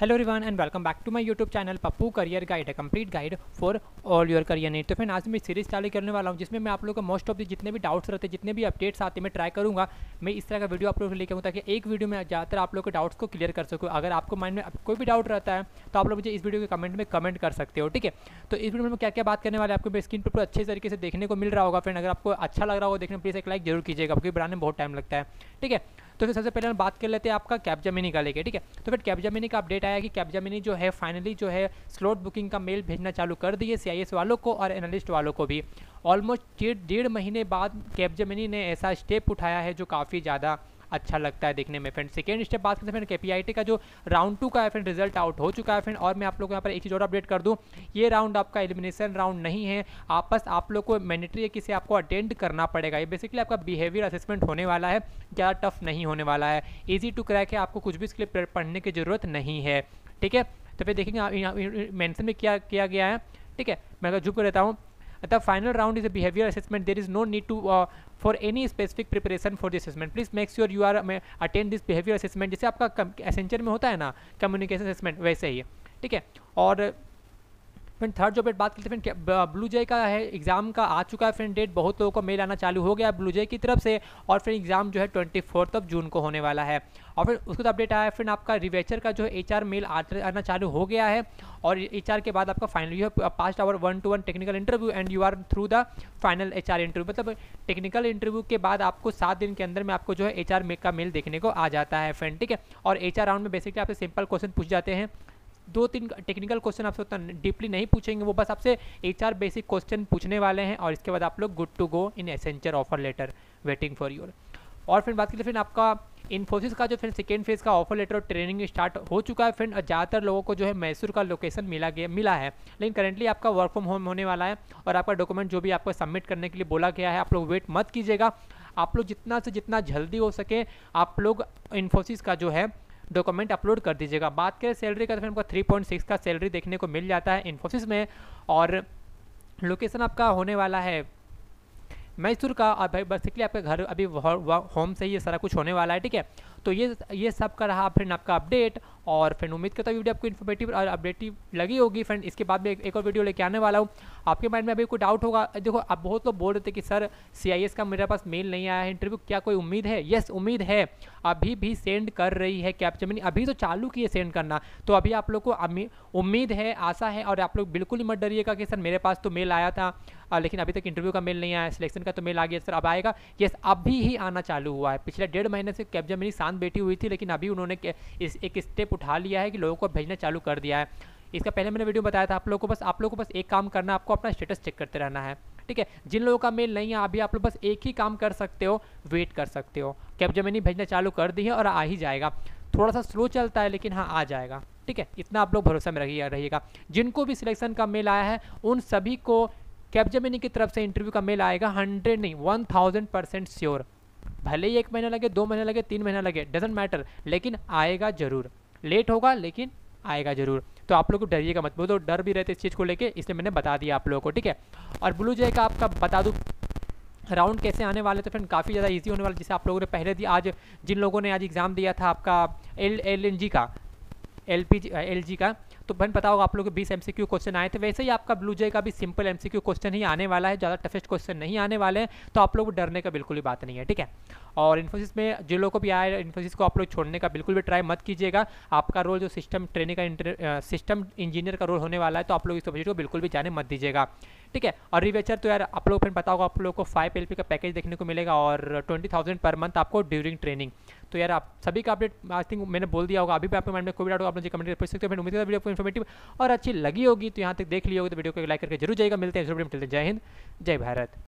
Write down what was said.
hello रिवान and welcome back to my YouTube channel Pappu career guide है complete guide for all your career नहीं तो फिर आज मैं सीरीज चालू करने वाला हूँ जिसमें मैं आप लोगों का मोस्ट ऑफ द जितने भी डाउट्स रहते हैं जितने भी अपडेट्स आते हैं मैं ट्राई करूँगा मैं इस तरह का वीडियो आप लोग लेकर हूँ ताकि एक वीडियो में ज़्यादातर आप लोग के डाउट्स को क्लियर कर सकूँ अगर आपको माइंड में कोई भी डाउट रहता है तो आप लोग मुझे इस वीडियो के कमेंट में कमेंट कर सकते हो ठीक है तो इस वीडियो में क्या क्या बात करने वाले आपको स्क्रीन पर अच्छे तरीके से देखने को मिल रहा होगा फिर अगर आपको अच्छा लग रहा होगा देखने प्लीज़ एक लाइक जरूर कीजिएगा क्योंकि बनाने में बहुत टाइम लगता है ठीक है तो फिर सबसे पहले हम बात कर लेते हैं आपका जमीनी का लेके ठीक है तो फिर जमीनी का अपडेट आया कि जमीनी जो है फाइनली जो है स्लॉट बुकिंग का मेल भेजना चालू कर दिए सी वालों को और एनालिस्ट वालों को भी ऑलमोस्ट डेढ़ महीने बाद जमीनी ने ऐसा स्टेप उठाया है जो काफ़ी ज़्यादा अच्छा लगता है देखने में फ्रेंड सेकेंड स्टेप बात करते हैं फ्रेंड के का जो राउंड टू का है फ्रेंड रिजल्ट आउट हो चुका है फ्रेंड और मैं आप लोग को यहाँ पर एक चीज़ और अपडेट कर दूँ ये राउंड आपका एलिमिनेशन राउंड नहीं है आपस आप लोग को मैंडेटरी किसी आपको अटेंड करना पड़ेगा ये बेसिकली आपका बिहेवियर असेसमेंट होने वाला है ज़्यादा टफ नहीं होने वाला है ईजी टू क्रैक है आपको कुछ भी इसके लिए पढ़ने की ज़रूरत नहीं है ठीक है तो फिर देखेंगे मैंसन में क्या किया गया है ठीक है मैं अगर कर रहता हूँ the final round is a behavior assessment there is no need to uh, for any specific preparation for this assessment please make sure you are uh, attend this behavior assessment जैसे आपका एसेंचर में होता है ना communication assessment वैसे ही ठीक है और फ्रेंड थर्ड जो अपडेट बात करते हैं फ्रेंड ब्लू जे का है एग्जाम का आ चुका है फ्रेंड डेट बहुत लोगों को मेल आना चालू हो गया है ब्लू जे की तरफ से और फिर एग्जाम जो है ट्वेंटी फोर्थ ऑफ जून को होने वाला है और फिर उसके बाद अपडेट आया है फ्रेंड आपका रिवेचर का जो है एच मेल आना चालू हो गया है और एच के बाद आपका फाइनल यू है passed our one to one technical interview and you are through the final H interview मतलब टेक्निकल इंटरव्यू के बाद आपको सात दिन के अंदर में आपको जो है एच का मेल देखने को आ जाता है फ्रेंड ठीक है और एच राउंड में बेसिकली आपसे सिंपल क्वेश्चन पूछ जाते हैं दो तीन टेक्निकल क्वेश्चन आपसे उतना डीपली नहीं पूछेंगे वो बस आपसे एक चार बेसिक क्वेश्चन पूछने वाले हैं और इसके बाद आप लोग good to go in Accenture offer letter waiting for your और फिर बात करिए फिर आपका इन्फोसिस का जो फिर सेकेंड फेज का ऑफर लेटर और ट्रेनिंग स्टार्ट हो चुका है फिर ज़्यादातर लोगों को जो है मैसूर का लोकेशन मिला गया मिला है लेकिन करेंटली आपका वर्क फ्रॉम होम होने वाला है और आपका डॉक्यूमेंट जो भी आपको सबमिट करने के लिए बोला गया है आप लोग वेट मत कीजिएगा आप लोग जितना से जितना जल्दी हो सके आप लोग इन्फोसिस का जो है डॉक्यूमेंट अपलोड कर दीजिएगा बात करें सैलरी का तो फिर हमको थ्री पॉइंट सिक्स का सैलरी देखने को मिल जाता है इन्फोसिस में और लोकेशन आपका होने वाला है मैसूर का और भाई बेसिकली आपका घर अभी होम से ही सारा कुछ होने वाला है ठीक है तो ये ये सब का रहा फ्रेंड आपका अपडेट और फ्रेंड उम्मीद करता हूँ वीडियो आपको इन्फॉर्मेटिव और अपडेटिव लगी होगी फ्रेंड इसके बाद में एक, एक और वीडियो लेके आने वाला हूँ आपके माइंड में अभी कोई डाउट होगा देखो आप बहुत लोग बोल रहे थे कि सर सी का मेरे पास मेल नहीं आया है इंटरव्यू क्या कोई उम्मीद है येस उम्मीद है अभी भी सेंड कर रही है कैप्चमिनी अभी तो चालू किए सेंड करना तो अभी आप लोग को उम्मीद है आशा है और आप लोग बिल्कुल ही मत डरिएगा कि सर मेरे पास तो मेल आया था आ, लेकिन अभी तक इंटरव्यू का मेल नहीं आया सिलेक्शन का तो मेल आ गया सर अब आएगा येस अभी ही आना चालू हुआ है पिछले डेढ़ महीने से मैंने शांत उड़ान बैठी हुई थी लेकिन अभी उन्होंने इस एक स्टेप उठा लिया है कि लोगों को भेजना चालू कर दिया है इसका पहले मैंने वीडियो बताया था आप लोगों को बस आप लोगों को बस एक काम करना आपको अपना स्टेटस चेक करते रहना है ठीक है जिन लोगों का मेल नहीं है अभी आप लोग बस एक ही काम कर सकते हो वेट कर सकते हो कैब जमीनी भेजना चालू कर दी है और आ ही जाएगा थोड़ा सा स्लो चलता है लेकिन हाँ आ जाएगा ठीक है इतना आप लोग भरोसा में रहिए रहिएगा जिनको भी सिलेक्शन का मेल आया है उन सभी को कैब जमीनी की तरफ से इंटरव्यू का मेल आएगा हंड्रेड नहीं वन थाउजेंड परसेंट श्योर भले ही एक महीना लगे दो महीने लगे तीन महीना लगे डजेंट मैटर लेकिन आएगा जरूर लेट होगा लेकिन आएगा जरूर तो आप लोग को डरिएगा मत बोलो डर भी रहते इस चीज़ को लेके इसलिए मैंने बता दिया आप लोगों को ठीक है और ब्लू जय का आपका बता दूँ राउंड कैसे आने वाले तो फ्रेंड काफ़ी ज़्यादा ईजी होने वाला जैसे आप लोगों ने पहले दिया आज जिन लोगों ने आज एग्ज़ाम दिया था आपका एल एल एन जी का L P G L G का तो बन पता होगा आप लोग के बीस एम क्वेश्चन आए थे वैसे ही आपका ब्लू जे का भी सिंपल एम क्वेश्चन ही आने वाला है ज़्यादा टफेस्ट क्वेश्चन नहीं आने वाले हैं तो आप लोग डरने का बिल्कुल ही बात नहीं है ठीक है और इन्फोसिस में जिन लोगों को भी आया इन्फोसिस को आप लोग छोड़ने का बिल्कुल भी ट्राई मत कीजिएगा आपका रोल जो सिस्टम ट्रेनिंग का सिस्टम इंजीनियर का रोल होने वाला है तो आप लोग इस सब्जेक्ट को बिल्कुल भी जाने मत दीजिएगा ठीक है और रिवेचर तो यार आप लोग फिर बताओ आप लोग को फाइव एल का पैकेज देखने को मिलेगा और ट्वेंटी थाउजेंड पर मंथ आपको ड्यूरिंग ट्रेनिंग तो यार आप सभी का अपडेट आई थिंक मैंने बोल दिया होगा अभी भी आपके माइंड में कोई डाउट आप मुझे कमेंट कर सकते हो फिर उम्मीद है वीडियो को इन्फॉर्मेटिव और अच्छी लगी होगी तो यहाँ तक देख ली होगी तो वीडियो को लाइक करके जरूर जाएगा मिलते हैं जरूर मिलते हैं जय हिंद जय भारत